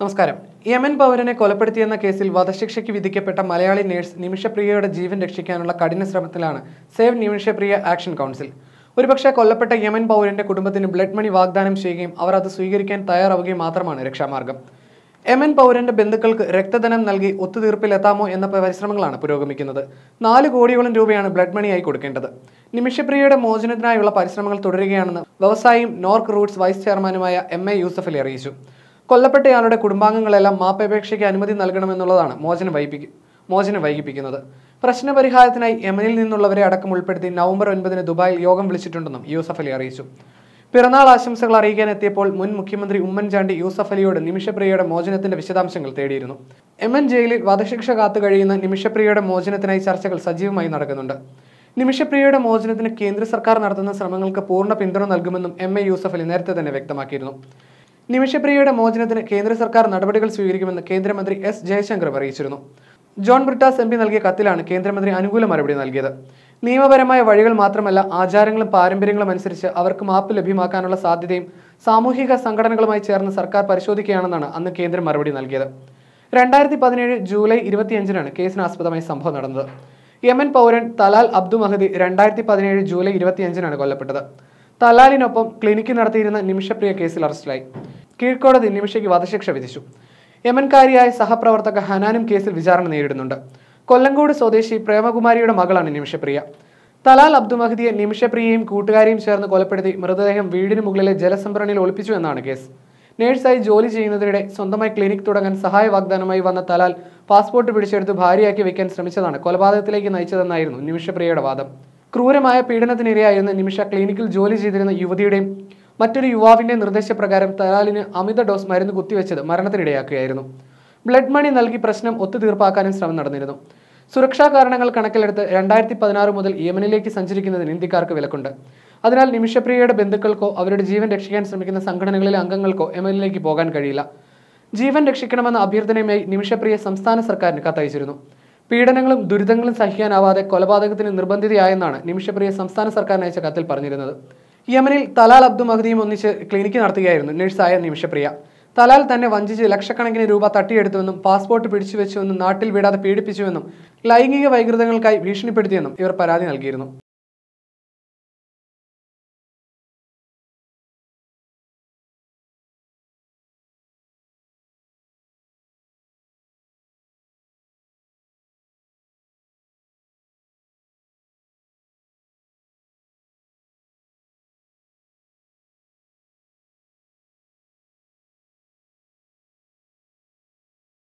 നമസ്കാരം യമൻ പൗരനെ കൊലപ്പെടുത്തിയെന്ന കേസിൽ വധശിക്ഷയ്ക്ക് വിധിക്കപ്പെട്ട മലയാളി നേഴ്സ് നിമിഷപ്രിയയുടെ ജീവൻ രക്ഷിക്കാനുള്ള കഠിന ശ്രമത്തിലാണ് സേവ് നിമിഷപ്രിയ ആക്ഷൻ കൗൺസിൽ ഒരുപക്ഷെ കൊല്ലപ്പെട്ട യമൻ പൗരന്റെ കുടുംബത്തിന് ബ്ലഡ് മണി വാഗ്ദാനം ചെയ്യുകയും അവർ അത് സ്വീകരിക്കാൻ തയ്യാറാവുകയും മാത്രമാണ് രക്ഷാമാർഗം യമൻ പൗരന്റെ ബന്ധുക്കൾക്ക് രക്തധനം നൽകി ഒത്തുതീർപ്പിലെത്താമോ എന്ന പരിശ്രമങ്ങളാണ് പുരോഗമിക്കുന്നത് നാല് കോടിയോളം രൂപയാണ് ബ്ലഡ് മണിയായി കൊടുക്കേണ്ടത് നിമിഷപ്രിയയുടെ മോചനത്തിനായുള്ള പരിശ്രമങ്ങൾ തുടരുകയാണെന്ന് വ്യവസായിയും നോർക്ക് റൂട്ട്സ് വൈസ് ചെയർമാനുമായ എം എ യൂസഫലി അറിയിച്ചു കൊല്ലപ്പെട്ടയാളുടെ കുടുംബാംഗങ്ങളെല്ലാം മാപ്പപേക്ഷയ്ക്ക് അനുമതി നൽകണമെന്നുള്ളതാണ് മോചനം വൈകിപ്പിക്ക് മോചനം വൈകിപ്പിക്കുന്നത് പ്രശ്നപരിഹാരത്തിനായി യമനിൽ നിന്നുള്ളവരെ അടക്കം ഉൾപ്പെടുത്തി നവംബർ ഒൻപതിന് ദുബായിൽ യോഗം വിളിച്ചിട്ടുണ്ടെന്നും യൂസഫ് അലി അറിയിച്ചു പിറന്നാൾ ആശംസകൾ അറിയിക്കാൻ എത്തിയപ്പോൾ മുൻ മുഖ്യമന്ത്രി ഉമ്മൻചാണ്ടി യൂസഫ് അലിയോട് നിമിഷപ്രിയയുടെ മോചനത്തിന്റെ വിശദാംശങ്ങൾ തേടിയിരുന്നു എം എൻ ജയിലിൽ വധശിക്ഷ കാത്തു കഴിയുന്ന നിമിഷപ്രിയയുടെ മോചനത്തിനായി ചർച്ചകൾ സജീവമായി നടക്കുന്നുണ്ട് നിമിഷപ്രിയയുടെ മോചനത്തിന് കേന്ദ്ര സർക്കാർ നടത്തുന്ന ശ്രമങ്ങൾക്ക് പൂർണ്ണ പിന്തുണ നൽകുമെന്നും എം എ യൂസഫ് അലി നേരത്തെ തന്നെ വ്യക്തമാക്കിയിരുന്നു നിമിഷപ്രിയയുടെ മോചനത്തിന് കേന്ദ്ര സർക്കാർ നടപടികൾ സ്വീകരിക്കുമെന്ന് കേന്ദ്രമന്ത്രി എസ് ജയശങ്കർ അറിയിച്ചിരുന്നു ജോൺ ബ്രിട്ടാസ് എം പി നൽകിയ കത്തിലാണ് കേന്ദ്രമന്ത്രി അനുകൂല മറുപടി നൽകിയത് നിയമപരമായ വഴികൾ മാത്രമല്ല ആചാരങ്ങളും പാരമ്പര്യങ്ങളും അനുസരിച്ച് അവർക്ക് മാപ്പ് ലഭ്യമാക്കാനുള്ള സാധ്യതയും സാമൂഹിക സംഘടനകളുമായി ചേർന്ന് സർക്കാർ പരിശോധിക്കുകയാണെന്നാണ് അന്ന് കേന്ദ്രം മറുപടി നൽകിയത് രണ്ടായിരത്തി പതിനേഴ് ജൂലൈ ഇരുപത്തിയഞ്ചിനാണ് കേസിനാസ്പദമായ സംഭവം നടന്നത് യമൻ പൗരൻ തലാൽ അബ്ദു മഹദി രണ്ടായിരത്തി പതിനേഴ് ജൂലൈ ഇരുപത്തിയഞ്ചിനാണ് കൊല്ലപ്പെട്ടത് തലാലിനൊപ്പം ക്ലിനിക്ക് നടത്തിയിരുന്ന നിമിഷപ്രിയ കേസിൽ അറസ്റ്റിലായി കീഴ്ക്കോടതി നിമിഷയ്ക്ക് വധശിക്ഷ വിധിച്ചു യമൻകാരിയായ സഹപ്രവർത്തക ഹനാനും കേസിൽ വിചാരണ നേരിടുന്നുണ്ട് കൊല്ലങ്കോട് സ്വദേശി പ്രേമകുമാരിയുടെ മകളാണ് നിമിഷപ്രിയ തലാൽ അബ്ദു മഹദിയെ നിമിഷപ്രിയയും കൂട്ടുകാരിയും ചേർന്ന് കൊലപ്പെടുത്തി മൃതദേഹം വീടിന് മുകളിലെ ജലസംഭരണിയിൽ ഒളിപ്പിച്ചു എന്നാണ് കേസ് നേഴ്സായി ജോലി ചെയ്യുന്നതിനിടെ സ്വന്തമായി ക്ലിനിക് തുടങ്ങാൻ സഹായ വാഗ്ദാനമായി വന്ന തലാൽ പാസ്പോർട്ട് പിടിച്ചെടുത്ത് ഭാര്യയാക്കി വെക്കാൻ ശ്രമിച്ചതാണ് കൊലപാതകത്തിലേക്ക് നയിച്ചതെന്നായിരുന്നു നിമിഷപ്രിയയുടെ വാദം ക്രൂരമായ പീഡനത്തിനിരയായിരുന്ന നിമിഷ ക്ലിനിക്കിൽ ജോലി ചെയ്തിരുന്ന യുവതിയുടെയും മറ്റൊരു യുവാവിന്റെ നിർദ്ദേശപ്രകാരം തലാലിന് അമിത ഡോസ് മരുന്ന് കുത്തിവെച്ചത് മരണത്തിനിടയാക്കുകയായിരുന്നു ബ്ലഡ് മണി നൽകി പ്രശ്നം ഒത്തുതീർപ്പാക്കാനും ശ്രമം നടന്നിരുന്നു സുരക്ഷാ കാരണങ്ങൾ കണക്കിലെടുത്ത് രണ്ടായിരത്തി പതിനാറ് മുതൽ യമനിലേക്ക് സഞ്ചരിക്കുന്നതിന് ഇന്ത്യക്കാർക്ക് വിലക്കുണ്ട് അതിനാൽ നിമിഷപ്രിയയുടെ ബന്ധുക്കൾക്കോ അവരുടെ ജീവൻ രക്ഷിക്കാൻ ശ്രമിക്കുന്ന സംഘടനകളിലെ അംഗങ്ങൾക്കോ യമനിലേക്ക് പോകാൻ കഴിയില്ല ജീവൻ രക്ഷിക്കണമെന്ന അഭ്യർത്ഥനയുമായി നിമിഷപ്രിയ സംസ്ഥാന സർക്കാരിന് കത്തയച്ചിരുന്നു പീഡനങ്ങളും ദുരിതങ്ങളും സഹിക്കാനാവാതെ കൊലപാതകത്തിന് നിർബന്ധിതയായെന്നാണ് നിമിഷപ്രിയ സംസ്ഥാന സർക്കാരിന് അയച്ച കത്തിൽ പറഞ്ഞിരുന്നത് യമനിൽ തലാൽ അബ്ദു മഹദിയും ഒന്നിച്ച് ക്ലിനിക്ക് നടത്തുകയായിരുന്നു നഴ്സായ നിമിഷപ്രിയ തലാൽ തന്നെ വഞ്ചിച്ച് ലക്ഷക്കണക്കിന് രൂപ തട്ടിയെടുത്തുവെന്നും പാസ്പോർട്ട് പിടിച്ചു വെച്ചുവെന്നും നാട്ടിൽ വിടാതെ പീഡിപ്പിച്ചുവെന്നും ലൈംഗിക വൈകൃതങ്ങൾക്കായി ഭീഷണിപ്പെടുത്തിയെന്നും ഇവർ പരാതി നൽകിയിരുന്നു